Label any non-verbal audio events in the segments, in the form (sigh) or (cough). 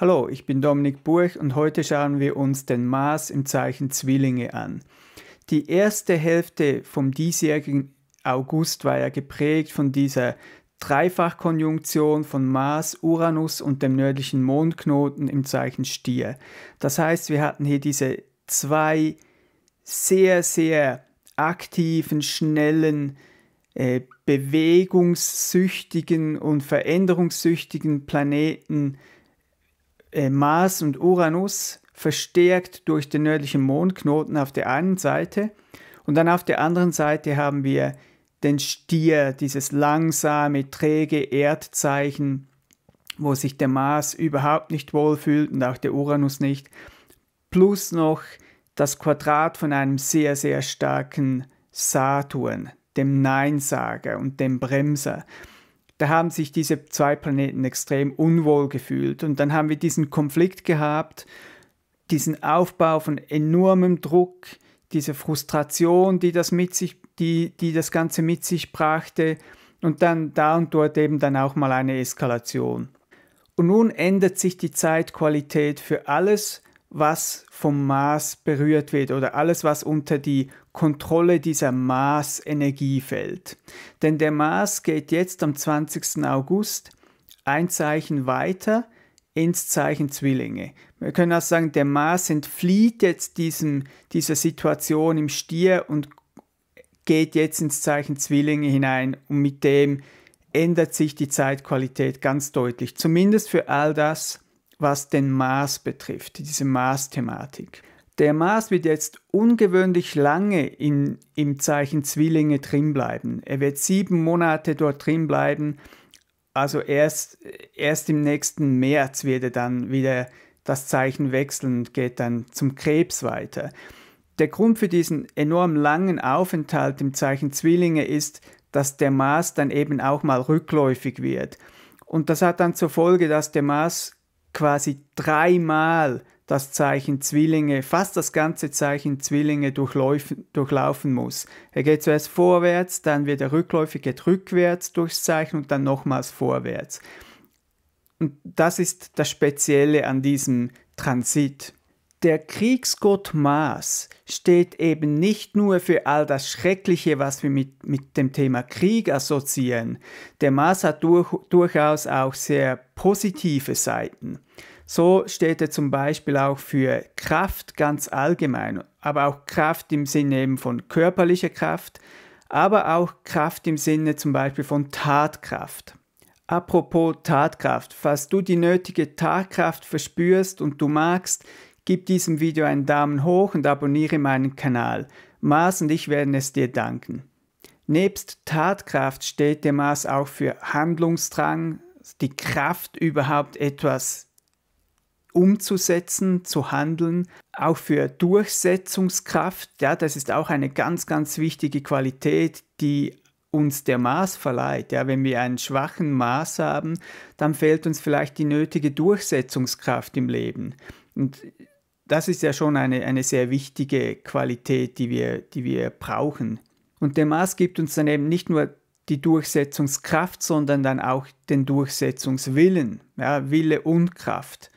Hallo, ich bin Dominik Burch und heute schauen wir uns den Mars im Zeichen Zwillinge an. Die erste Hälfte vom diesjährigen August war ja geprägt von dieser Dreifachkonjunktion von Mars, Uranus und dem nördlichen Mondknoten im Zeichen Stier. Das heißt, wir hatten hier diese zwei sehr, sehr aktiven, schnellen, äh, bewegungssüchtigen und veränderungssüchtigen Planeten, äh, Mars und Uranus verstärkt durch den nördlichen Mondknoten auf der einen Seite und dann auf der anderen Seite haben wir den Stier, dieses langsame, träge Erdzeichen, wo sich der Mars überhaupt nicht wohlfühlt und auch der Uranus nicht, plus noch das Quadrat von einem sehr, sehr starken Saturn, dem Neinsager und dem Bremser da haben sich diese zwei Planeten extrem unwohl gefühlt. Und dann haben wir diesen Konflikt gehabt, diesen Aufbau von enormem Druck, diese Frustration, die das, mit sich, die, die das Ganze mit sich brachte. Und dann da und dort eben dann auch mal eine Eskalation. Und nun ändert sich die Zeitqualität für alles, was vom Mars berührt wird oder alles, was unter die Kontrolle dieser Mars-Energiefeld. Denn der Mars geht jetzt am 20. August ein Zeichen weiter ins Zeichen Zwillinge. Wir können auch sagen, der Mars entflieht jetzt diesem, dieser Situation im Stier und geht jetzt ins Zeichen Zwillinge hinein und mit dem ändert sich die Zeitqualität ganz deutlich, zumindest für all das, was den Mars betrifft, diese Mars-Thematik. Der Mars wird jetzt ungewöhnlich lange in, im Zeichen Zwillinge drin bleiben. Er wird sieben Monate dort drin bleiben. Also erst, erst im nächsten März wird er dann wieder das Zeichen wechseln und geht dann zum Krebs weiter. Der Grund für diesen enorm langen Aufenthalt im Zeichen Zwillinge ist, dass der Mars dann eben auch mal rückläufig wird. Und das hat dann zur Folge, dass der Mars quasi dreimal das Zeichen Zwillinge, fast das ganze Zeichen Zwillinge durchlaufen muss. Er geht zuerst vorwärts, dann wird er rückläufig, geht rückwärts durchs Zeichen und dann nochmals vorwärts. Und das ist das Spezielle an diesem Transit. Der Kriegsgott Mars steht eben nicht nur für all das Schreckliche, was wir mit, mit dem Thema Krieg assoziieren. Der Mars hat durch, durchaus auch sehr positive Seiten. So steht er zum Beispiel auch für Kraft ganz allgemein, aber auch Kraft im Sinne eben von körperlicher Kraft, aber auch Kraft im Sinne zum Beispiel von Tatkraft. Apropos Tatkraft, falls du die nötige Tatkraft verspürst und du magst, gib diesem Video einen Daumen hoch und abonniere meinen Kanal. Mars und ich werden es dir danken. Nebst Tatkraft steht der Mars auch für Handlungsdrang, die Kraft überhaupt etwas zu umzusetzen, zu handeln, auch für Durchsetzungskraft. Ja, das ist auch eine ganz, ganz wichtige Qualität, die uns der Maß verleiht. Ja, wenn wir einen schwachen Maß haben, dann fehlt uns vielleicht die nötige Durchsetzungskraft im Leben. Und das ist ja schon eine, eine sehr wichtige Qualität, die wir, die wir brauchen. Und der Maß gibt uns dann eben nicht nur die Durchsetzungskraft, sondern dann auch den Durchsetzungswillen, ja, Wille und Kraft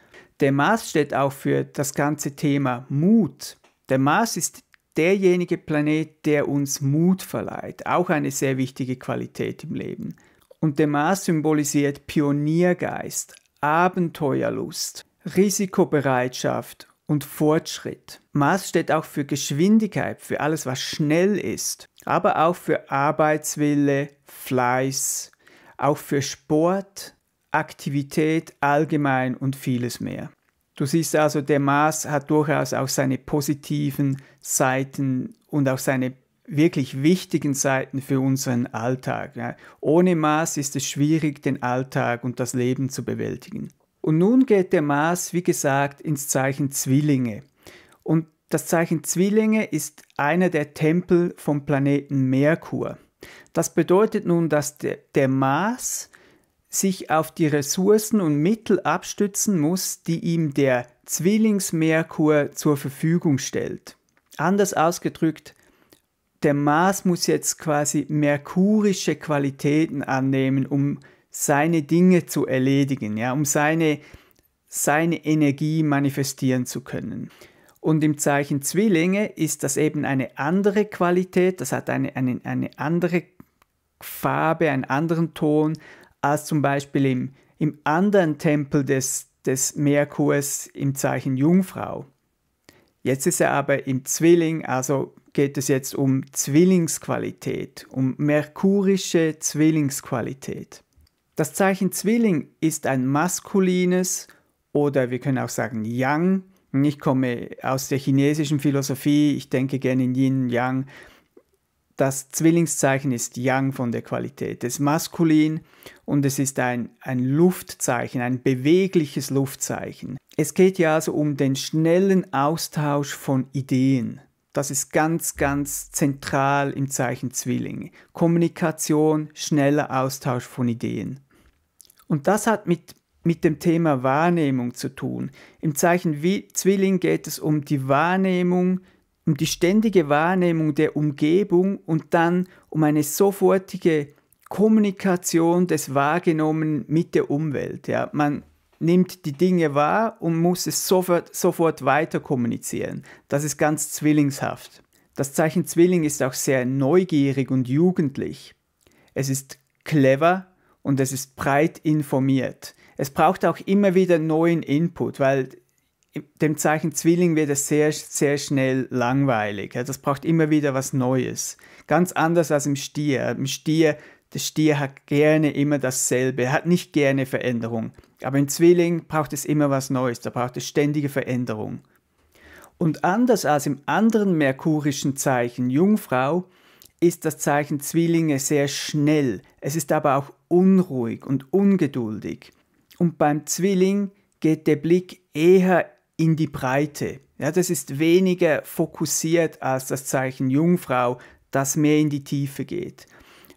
der Mars steht auch für das ganze Thema Mut. Der Mars ist derjenige Planet, der uns Mut verleiht, auch eine sehr wichtige Qualität im Leben. Und der Mars symbolisiert Pioniergeist, Abenteuerlust, Risikobereitschaft und Fortschritt. Mars steht auch für Geschwindigkeit, für alles, was schnell ist, aber auch für Arbeitswille, Fleiß, auch für Sport, Aktivität allgemein und vieles mehr. Du siehst also, der Mars hat durchaus auch seine positiven Seiten und auch seine wirklich wichtigen Seiten für unseren Alltag. Ohne Mars ist es schwierig, den Alltag und das Leben zu bewältigen. Und nun geht der Mars, wie gesagt, ins Zeichen Zwillinge. Und das Zeichen Zwillinge ist einer der Tempel vom Planeten Merkur. Das bedeutet nun, dass der Mars sich auf die Ressourcen und Mittel abstützen muss, die ihm der Zwillingsmerkur zur Verfügung stellt. Anders ausgedrückt, der Mars muss jetzt quasi merkurische Qualitäten annehmen, um seine Dinge zu erledigen, ja, um seine, seine Energie manifestieren zu können. Und im Zeichen Zwillinge ist das eben eine andere Qualität, das hat eine, eine, eine andere Farbe, einen anderen Ton als zum Beispiel im, im anderen Tempel des, des Merkurs im Zeichen Jungfrau. Jetzt ist er aber im Zwilling, also geht es jetzt um Zwillingsqualität, um merkurische Zwillingsqualität. Das Zeichen Zwilling ist ein maskulines oder wir können auch sagen Yang. Ich komme aus der chinesischen Philosophie, ich denke gerne in Yin Yang. Das Zwillingszeichen ist Yang von der Qualität, es ist maskulin und es ist ein, ein Luftzeichen, ein bewegliches Luftzeichen. Es geht ja also um den schnellen Austausch von Ideen. Das ist ganz, ganz zentral im Zeichen Zwilling. Kommunikation, schneller Austausch von Ideen. Und das hat mit, mit dem Thema Wahrnehmung zu tun. Im Zeichen Zwilling geht es um die Wahrnehmung um die ständige Wahrnehmung der Umgebung und dann um eine sofortige Kommunikation des Wahrgenommenen mit der Umwelt. Ja. Man nimmt die Dinge wahr und muss es sofort, sofort weiter kommunizieren. Das ist ganz zwillingshaft. Das Zeichen Zwilling ist auch sehr neugierig und jugendlich. Es ist clever und es ist breit informiert. Es braucht auch immer wieder neuen Input, weil dem Zeichen Zwilling wird es sehr, sehr schnell langweilig. Das braucht immer wieder was Neues. Ganz anders als im Stier. Im Stier, der Stier hat gerne immer dasselbe, hat nicht gerne Veränderung. Aber im Zwilling braucht es immer was Neues, da braucht es ständige Veränderung. Und anders als im anderen merkurischen Zeichen Jungfrau ist das Zeichen Zwillinge sehr schnell. Es ist aber auch unruhig und ungeduldig. Und beim Zwilling geht der Blick eher in die Breite. Ja, das ist weniger fokussiert als das Zeichen Jungfrau, das mehr in die Tiefe geht.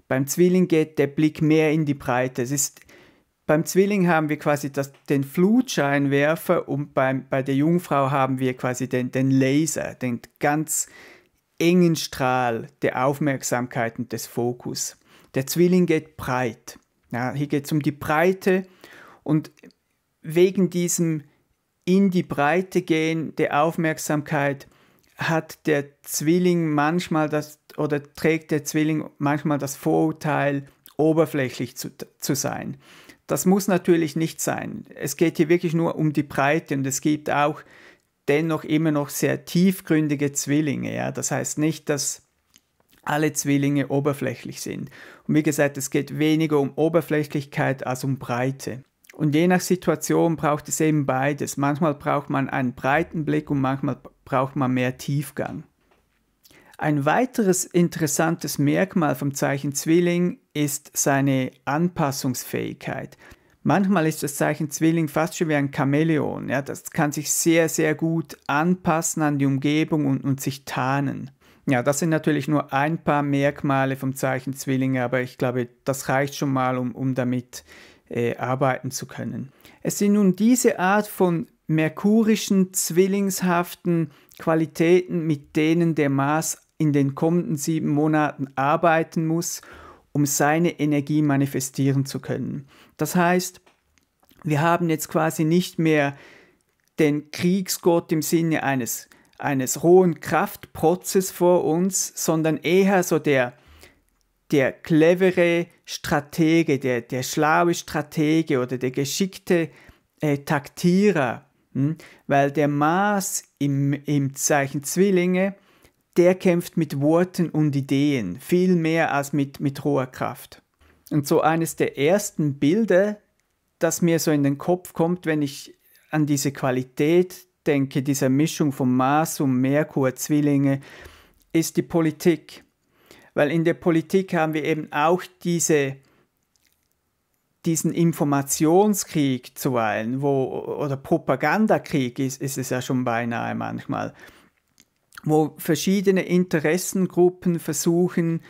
Beim Zwilling geht der Blick mehr in die Breite. Es ist, beim Zwilling haben wir quasi das, den Flutscheinwerfer und beim, bei der Jungfrau haben wir quasi den, den Laser, den ganz engen Strahl der Aufmerksamkeit und des Fokus. Der Zwilling geht breit. Ja, hier geht es um die Breite und wegen diesem in die Breite gehende Aufmerksamkeit hat der Zwilling manchmal das oder trägt der Zwilling manchmal das Vorurteil, oberflächlich zu, zu sein. Das muss natürlich nicht sein. Es geht hier wirklich nur um die Breite und es gibt auch dennoch immer noch sehr tiefgründige Zwillinge. Ja? Das heißt nicht, dass alle Zwillinge oberflächlich sind. Und wie gesagt, es geht weniger um Oberflächlichkeit als um Breite. Und je nach Situation braucht es eben beides. Manchmal braucht man einen breiten Blick und manchmal braucht man mehr Tiefgang. Ein weiteres interessantes Merkmal vom Zeichen Zwilling ist seine Anpassungsfähigkeit. Manchmal ist das Zeichen Zwilling fast schon wie ein Chamäleon. Ja, das kann sich sehr, sehr gut anpassen an die Umgebung und, und sich tarnen. Ja, das sind natürlich nur ein paar Merkmale vom Zeichen Zwilling, aber ich glaube, das reicht schon mal, um, um damit äh, arbeiten zu können. Es sind nun diese Art von merkurischen, zwillingshaften Qualitäten, mit denen der Mars in den kommenden sieben Monaten arbeiten muss, um seine Energie manifestieren zu können. Das heißt, wir haben jetzt quasi nicht mehr den Kriegsgott im Sinne eines, eines rohen Kraftprozesses vor uns, sondern eher so der der clevere Stratege, der, der schlaue Stratege oder der geschickte äh, Taktierer, hm? weil der Mars im, im Zeichen Zwillinge, der kämpft mit Worten und Ideen, viel mehr als mit, mit roher Kraft. Und so eines der ersten Bilder, das mir so in den Kopf kommt, wenn ich an diese Qualität denke, dieser Mischung von Mars und Merkur, Zwillinge, ist die Politik. Weil in der Politik haben wir eben auch diese, diesen Informationskrieg zuweilen, wo, oder Propagandakrieg ist, ist es ja schon beinahe manchmal, wo verschiedene Interessengruppen versuchen,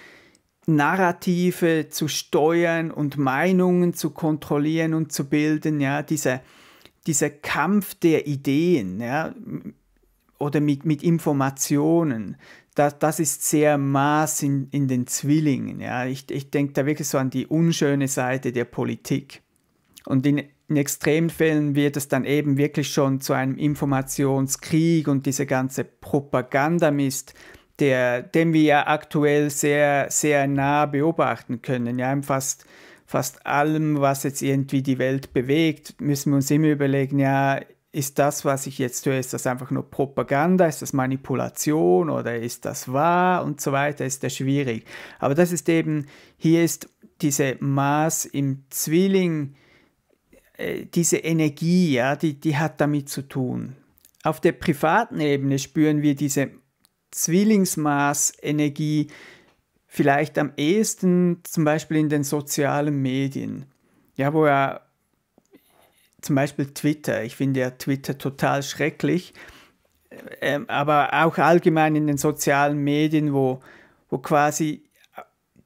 Narrative zu steuern und Meinungen zu kontrollieren und zu bilden, ja, dieser, dieser Kampf der Ideen, ja, oder mit, mit Informationen, das, das ist sehr Maß in, in den Zwillingen. Ja. Ich, ich denke da wirklich so an die unschöne Seite der Politik. Und in, in Extremfällen wird es dann eben wirklich schon zu einem Informationskrieg und diese ganze Propagandamist, der, den wir ja aktuell sehr, sehr nah beobachten können. Ja, in fast, fast allem, was jetzt irgendwie die Welt bewegt, müssen wir uns immer überlegen, ja, ist das, was ich jetzt höre, ist das einfach nur Propaganda, ist das Manipulation oder ist das wahr und so weiter, ist das schwierig. Aber das ist eben, hier ist diese Maß im Zwilling, äh, diese Energie, ja, die, die hat damit zu tun. Auf der privaten Ebene spüren wir diese Zwillingsmaß-Energie vielleicht am ehesten, zum Beispiel in den sozialen Medien. Ja, wo ja zum Beispiel Twitter. Ich finde ja Twitter total schrecklich, ähm, aber auch allgemein in den sozialen Medien, wo, wo quasi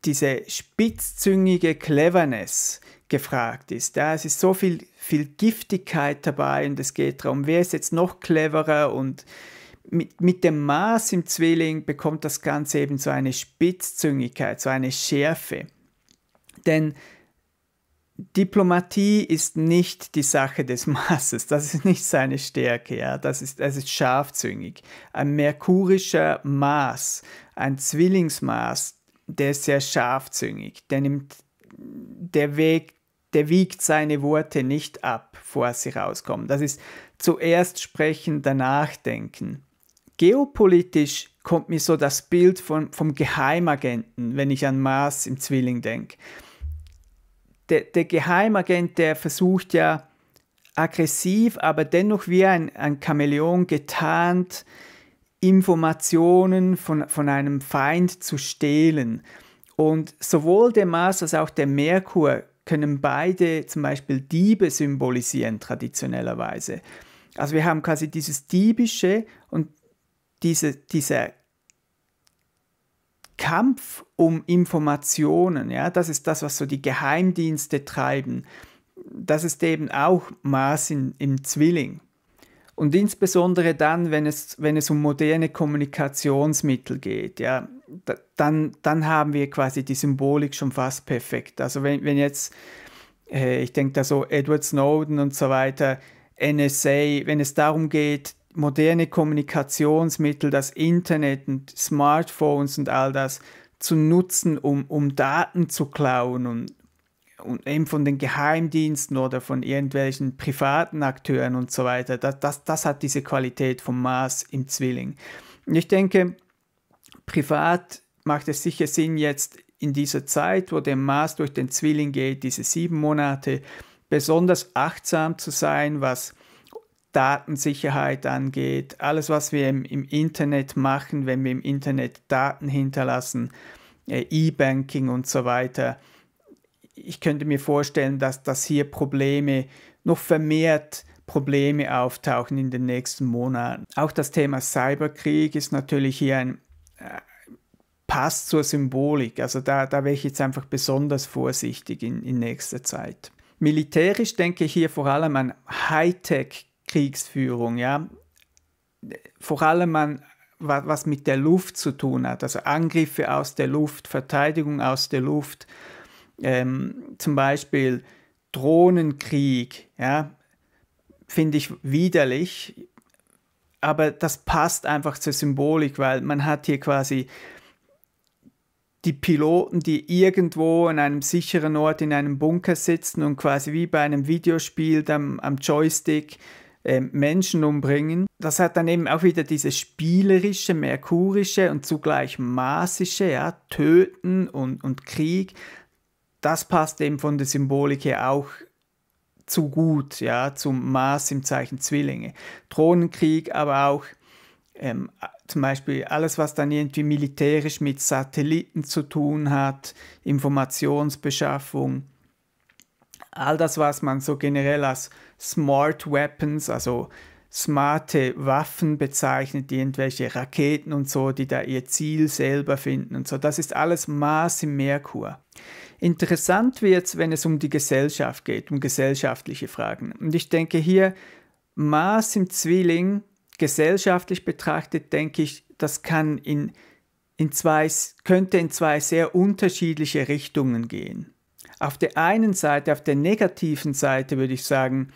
diese spitzzüngige Cleverness gefragt ist. Ja, es ist so viel, viel Giftigkeit dabei und es geht darum, wer ist jetzt noch cleverer und mit, mit dem Maß im Zwilling bekommt das Ganze eben so eine Spitzzüngigkeit, so eine Schärfe. Denn Diplomatie ist nicht die Sache des (laughs) Masses, das ist nicht seine Stärke, ja, das ist, das ist scharfzüngig. Ein merkurischer Maß, ein Zwillingsmaß, der ist sehr scharfzüngig, der nimmt, der Weg, der wiegt seine Worte nicht ab, vor sie rauskommen. Das ist zuerst sprechen, danach denken. Geopolitisch kommt mir so das Bild von, vom Geheimagenten, wenn ich an Mars im Zwilling denke der, der Geheimagent, der versucht ja aggressiv, aber dennoch wie ein, ein Chamäleon getarnt, Informationen von, von einem Feind zu stehlen. Und sowohl der Mars als auch der Merkur können beide zum Beispiel Diebe symbolisieren traditionellerweise. Also wir haben quasi dieses Diebische und diese, dieser Kampf um Informationen, ja, das ist das, was so die Geheimdienste treiben. Das ist eben auch Mars in, im Zwilling. Und insbesondere dann, wenn es, wenn es um moderne Kommunikationsmittel geht, ja, da, dann, dann haben wir quasi die Symbolik schon fast perfekt. Also wenn, wenn jetzt, äh, ich denke da so Edward Snowden und so weiter, NSA, wenn es darum geht, moderne Kommunikationsmittel, das Internet und Smartphones und all das zu nutzen, um, um Daten zu klauen und, und eben von den Geheimdiensten oder von irgendwelchen privaten Akteuren und so weiter. Das, das, das hat diese Qualität vom Mars im Zwilling. Und ich denke, privat macht es sicher Sinn, jetzt in dieser Zeit, wo der Mars durch den Zwilling geht, diese sieben Monate, besonders achtsam zu sein, was Datensicherheit angeht, alles, was wir im, im Internet machen, wenn wir im Internet Daten hinterlassen, äh, E-Banking und so weiter. Ich könnte mir vorstellen, dass, dass hier Probleme noch vermehrt Probleme auftauchen in den nächsten Monaten. Auch das Thema Cyberkrieg ist natürlich hier ein äh, Pass zur Symbolik. Also da, da wäre ich jetzt einfach besonders vorsichtig in, in nächster Zeit. Militärisch denke ich hier vor allem an Hightech Kriegsführung, ja, vor allem an, was mit der Luft zu tun hat, also Angriffe aus der Luft, Verteidigung aus der Luft, ähm, zum Beispiel Drohnenkrieg, ja, finde ich widerlich, aber das passt einfach zur Symbolik, weil man hat hier quasi die Piloten, die irgendwo an einem sicheren Ort in einem Bunker sitzen und quasi wie bei einem Videospiel am, am Joystick ähm, Menschen umbringen. Das hat dann eben auch wieder dieses spielerische, merkurische und zugleich maßische, ja, Töten und, und Krieg. Das passt eben von der Symbolik her auch zu gut, ja, zum Maß im Zeichen Zwillinge. Drohnenkrieg, aber auch ähm, zum Beispiel alles, was dann irgendwie militärisch mit Satelliten zu tun hat, Informationsbeschaffung, all das, was man so generell als Smart Weapons, also smarte Waffen bezeichnet, die irgendwelche Raketen und so, die da ihr Ziel selber finden und so. Das ist alles Mars im Merkur. Interessant wird's, wenn es um die Gesellschaft geht, um gesellschaftliche Fragen. Und ich denke hier, Mars im Zwilling, gesellschaftlich betrachtet, denke ich, das kann in, in zwei, könnte in zwei sehr unterschiedliche Richtungen gehen auf der einen Seite, auf der negativen Seite würde ich sagen,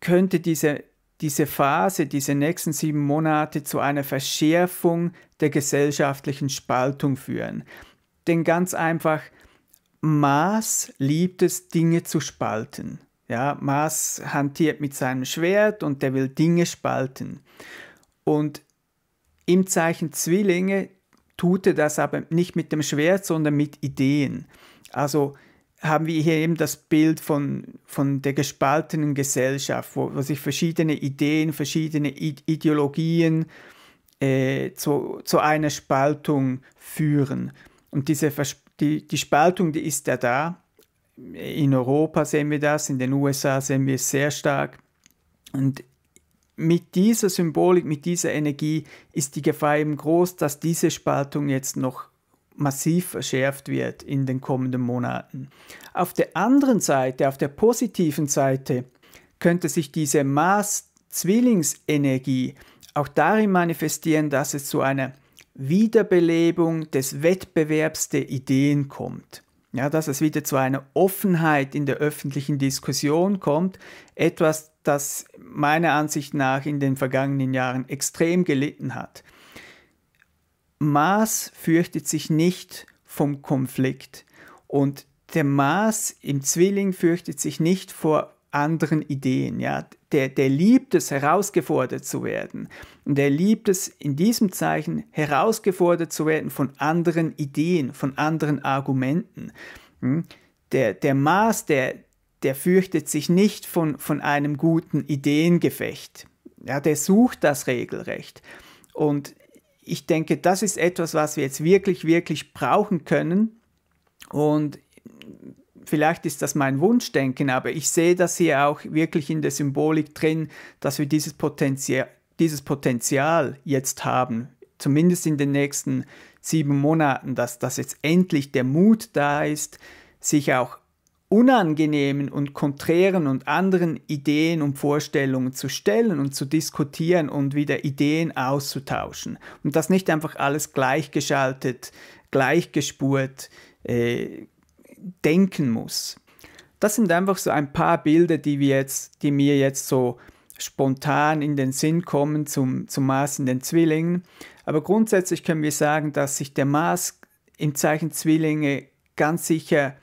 könnte diese, diese Phase, diese nächsten sieben Monate zu einer Verschärfung der gesellschaftlichen Spaltung führen. Denn ganz einfach, Maß liebt es, Dinge zu spalten. Ja, Maas hantiert mit seinem Schwert und der will Dinge spalten. Und im Zeichen Zwillinge tut er das aber nicht mit dem Schwert, sondern mit Ideen. Also haben wir hier eben das Bild von, von der gespaltenen Gesellschaft, wo, wo sich verschiedene Ideen, verschiedene Ideologien äh, zu, zu einer Spaltung führen. Und diese die, die Spaltung, die ist ja da. In Europa sehen wir das, in den USA sehen wir es sehr stark. Und mit dieser Symbolik, mit dieser Energie ist die Gefahr eben groß, dass diese Spaltung jetzt noch massiv verschärft wird in den kommenden Monaten. Auf der anderen Seite, auf der positiven Seite, könnte sich diese Mars-Zwillingsenergie auch darin manifestieren, dass es zu einer Wiederbelebung des Wettbewerbs der Ideen kommt. Ja, dass es wieder zu einer Offenheit in der öffentlichen Diskussion kommt, etwas, das meiner Ansicht nach in den vergangenen Jahren extrem gelitten hat. Maß fürchtet sich nicht vom Konflikt und der Maß im Zwilling fürchtet sich nicht vor anderen Ideen. Ja? Der, der liebt es, herausgefordert zu werden. Und der liebt es, in diesem Zeichen herausgefordert zu werden von anderen Ideen, von anderen Argumenten. Hm? Der, der Mars, der, der fürchtet sich nicht von, von einem guten Ideengefecht. Ja, der sucht das regelrecht. Und ich denke, das ist etwas, was wir jetzt wirklich, wirklich brauchen können. Und vielleicht ist das mein Wunschdenken, aber ich sehe das hier auch wirklich in der Symbolik drin, dass wir dieses Potenzial, dieses Potenzial jetzt haben, zumindest in den nächsten sieben Monaten, dass das jetzt endlich der Mut da ist, sich auch unangenehmen und konträren und anderen Ideen und Vorstellungen zu stellen und zu diskutieren und wieder Ideen auszutauschen. Und das nicht einfach alles gleichgeschaltet, gleichgespurt äh, denken muss. Das sind einfach so ein paar Bilder, die, wir jetzt, die mir jetzt so spontan in den Sinn kommen zum, zum Mars in den Zwillingen. Aber grundsätzlich können wir sagen, dass sich der Mars im Zeichen Zwillinge ganz sicher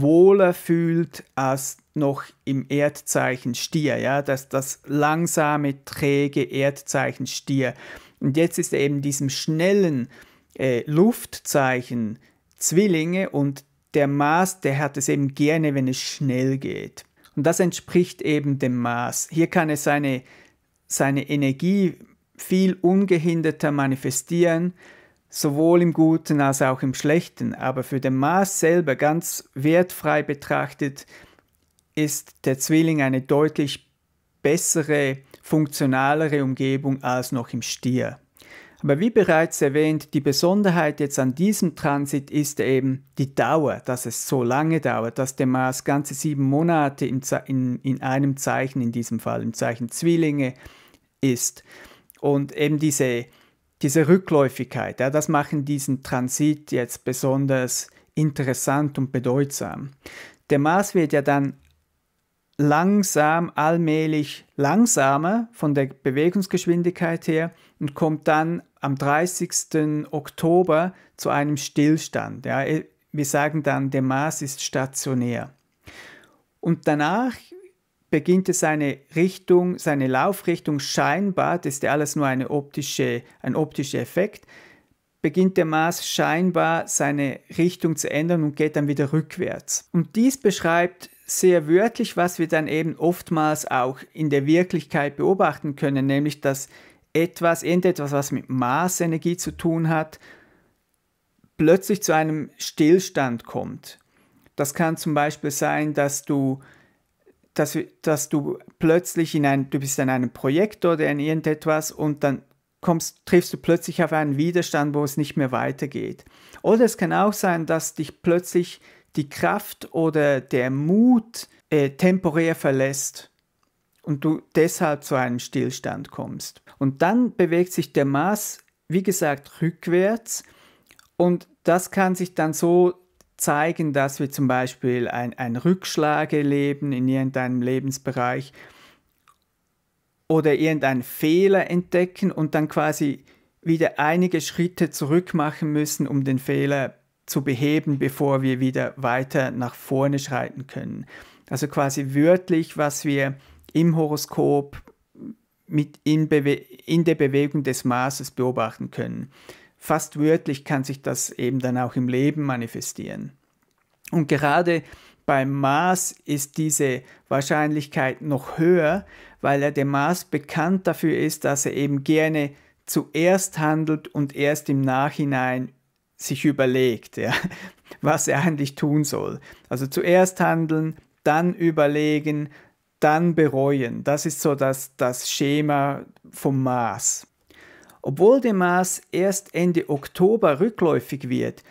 wohler fühlt als noch im Erdzeichen Stier, ja, dass das langsame, träge Erdzeichen Stier. Und jetzt ist eben diesem schnellen äh, Luftzeichen Zwillinge und der Mars, der hat es eben gerne, wenn es schnell geht. Und das entspricht eben dem Mars. Hier kann er seine, seine Energie viel ungehinderter manifestieren, sowohl im Guten als auch im Schlechten, aber für den Mars selber ganz wertfrei betrachtet ist der Zwilling eine deutlich bessere, funktionalere Umgebung als noch im Stier. Aber wie bereits erwähnt, die Besonderheit jetzt an diesem Transit ist eben die Dauer, dass es so lange dauert, dass der Mars ganze sieben Monate in, in, in einem Zeichen, in diesem Fall im Zeichen Zwillinge, ist. Und eben diese diese Rückläufigkeit, ja, das machen diesen Transit jetzt besonders interessant und bedeutsam. Der Mars wird ja dann langsam, allmählich langsamer von der Bewegungsgeschwindigkeit her und kommt dann am 30. Oktober zu einem Stillstand. Ja. Wir sagen dann, der Mars ist stationär. Und danach beginnt es seine Richtung, seine Laufrichtung scheinbar, das ist ja alles nur eine optische, ein optischer Effekt, beginnt der Mars scheinbar seine Richtung zu ändern und geht dann wieder rückwärts. Und dies beschreibt sehr wörtlich, was wir dann eben oftmals auch in der Wirklichkeit beobachten können, nämlich dass etwas, irgendetwas, was mit Marsenergie zu tun hat, plötzlich zu einem Stillstand kommt. Das kann zum Beispiel sein, dass du dass, dass du plötzlich in ein, du bist in einem Projekt oder in irgendetwas und dann kommst, triffst du plötzlich auf einen Widerstand, wo es nicht mehr weitergeht. Oder es kann auch sein, dass dich plötzlich die Kraft oder der Mut äh, temporär verlässt und du deshalb zu einem Stillstand kommst. Und dann bewegt sich der Mars, wie gesagt, rückwärts und das kann sich dann so zeigen, dass wir zum Beispiel ein Rückschlag erleben in irgendeinem Lebensbereich oder irgendeinen Fehler entdecken und dann quasi wieder einige Schritte zurück machen müssen, um den Fehler zu beheben, bevor wir wieder weiter nach vorne schreiten können. Also quasi wörtlich, was wir im Horoskop mit in, Bewe in der Bewegung des Maßes beobachten können fast wörtlich kann sich das eben dann auch im Leben manifestieren. Und gerade beim Mars ist diese Wahrscheinlichkeit noch höher, weil er dem Mars bekannt dafür ist, dass er eben gerne zuerst handelt und erst im Nachhinein sich überlegt, ja, (laughs) was er eigentlich tun soll. Also zuerst handeln, dann überlegen, dann bereuen. Das ist so das, das Schema vom Mars. Obwohl der Mars erst Ende Oktober rückläufig wird,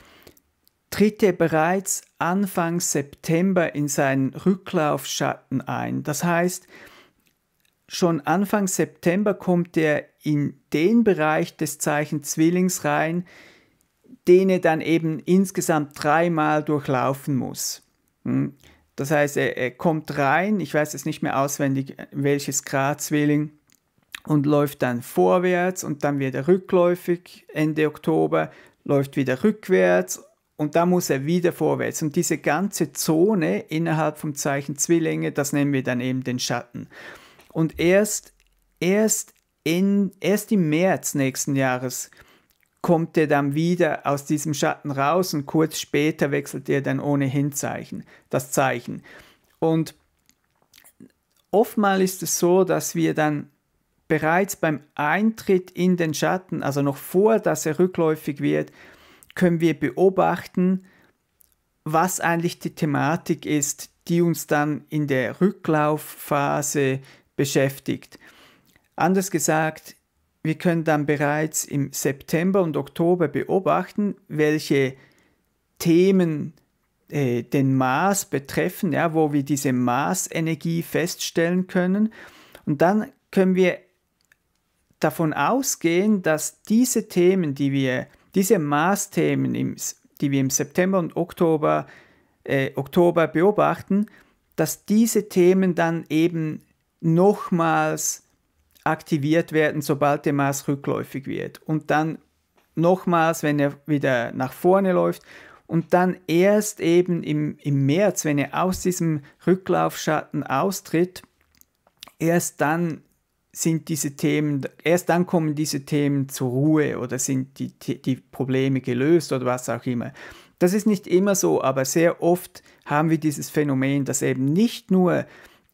tritt er bereits Anfang September in seinen Rücklaufschatten ein. Das heißt, schon Anfang September kommt er in den Bereich des Zeichen Zwillings rein, den er dann eben insgesamt dreimal durchlaufen muss. Hm. Das heißt, er, er kommt rein, ich weiß jetzt nicht mehr auswendig, welches Grad Zwilling, und läuft dann vorwärts und dann wird er rückläufig Ende Oktober, läuft wieder rückwärts und da muss er wieder vorwärts. Und diese ganze Zone innerhalb vom Zeichen Zwillinge, das nennen wir dann eben den Schatten. Und erst, erst, in, erst im März nächsten Jahres kommt er dann wieder aus diesem Schatten raus und kurz später wechselt er dann ohnehin Zeichen, das Zeichen. Und oftmals ist es so, dass wir dann bereits beim Eintritt in den Schatten, also noch vor, dass er rückläufig wird, können wir beobachten, was eigentlich die Thematik ist, die uns dann in der Rücklaufphase beschäftigt. Anders gesagt, wir können dann bereits im September und Oktober beobachten, welche Themen äh, den Mars betreffen, ja, wo wir diese Marsenergie feststellen können. Und dann können wir davon ausgehen, dass diese Themen, die wir, diese Maßthemen, im, die wir im September und Oktober, äh, Oktober beobachten, dass diese Themen dann eben nochmals aktiviert werden, sobald der Mars rückläufig wird. Und dann nochmals, wenn er wieder nach vorne läuft. Und dann erst eben im, im März, wenn er aus diesem Rücklaufschatten austritt, erst dann sind diese Themen, erst dann kommen diese Themen zur Ruhe oder sind die, die Probleme gelöst oder was auch immer. Das ist nicht immer so, aber sehr oft haben wir dieses Phänomen, dass eben nicht nur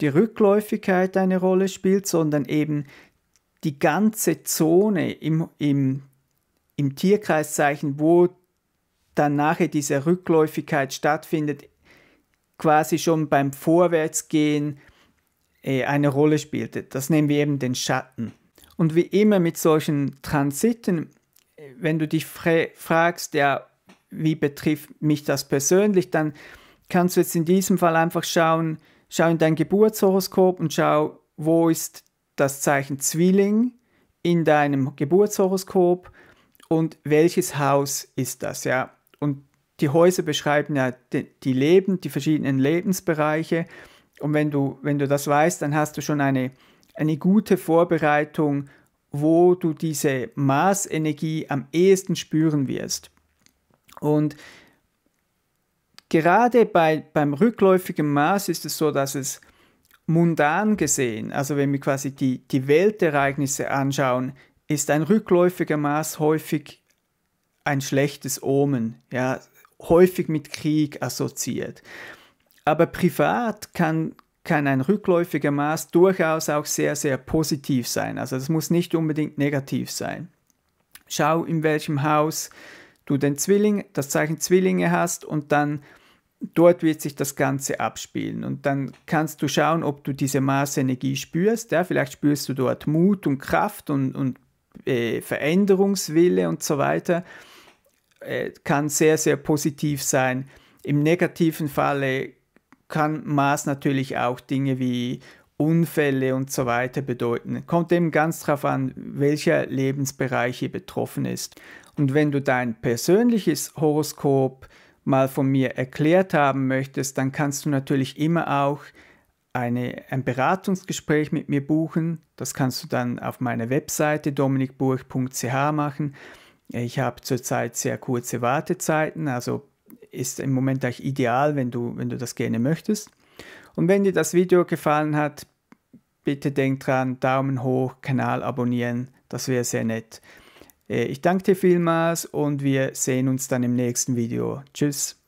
die Rückläufigkeit eine Rolle spielt, sondern eben die ganze Zone im, im, im Tierkreiszeichen, wo dann nachher diese Rückläufigkeit stattfindet, quasi schon beim Vorwärtsgehen äh, eine Rolle spielte. Das nennen wir eben den Schatten. Und wie immer mit solchen Transiten, äh, wenn du dich fragst, ja, wie betrifft mich das persönlich, dann kannst du jetzt in diesem Fall einfach schauen, schau in dein Geburtshoroskop und schau, wo ist das Zeichen Zwilling in deinem Geburtshoroskop und welches Haus ist das, ja. Und die Häuser beschreiben ja die Leben, die verschiedenen Lebensbereiche und wenn du, wenn du das weißt, dann hast du schon eine, eine gute Vorbereitung, wo du diese Maßenergie am ehesten spüren wirst. Und gerade bei, beim rückläufigen Maß ist es so, dass es mundan gesehen, also wenn wir quasi die, die Weltereignisse anschauen, ist ein rückläufiger Maß häufig ein schlechtes Omen, ja, häufig mit Krieg assoziiert. Aber privat kann, kann ein rückläufiger Maß durchaus auch sehr, sehr positiv sein. Also es muss nicht unbedingt negativ sein. Schau, in welchem Haus du den Zwilling, das Zeichen Zwillinge hast und dann dort wird sich das Ganze abspielen. Und dann kannst du schauen, ob du diese Maßenergie spürst. Ja, vielleicht spürst du dort Mut und Kraft und, und äh, Veränderungswille und so weiter. Äh, kann sehr, sehr positiv sein. Im negativen Falle kann Maß natürlich auch Dinge wie Unfälle und so weiter bedeuten. Kommt eben ganz darauf an, welcher Lebensbereich hier betroffen ist. Und wenn du dein persönliches Horoskop mal von mir erklärt haben möchtest, dann kannst du natürlich immer auch eine, ein Beratungsgespräch mit mir buchen. Das kannst du dann auf meiner Webseite dominikburg.ch machen. Ich habe zurzeit sehr kurze Wartezeiten, also ist im Moment eigentlich ideal, wenn du, wenn du das gerne möchtest. Und wenn dir das Video gefallen hat, bitte denk dran, Daumen hoch, Kanal abonnieren, das wäre sehr nett. Äh, ich danke dir vielmals und wir sehen uns dann im nächsten Video. Tschüss.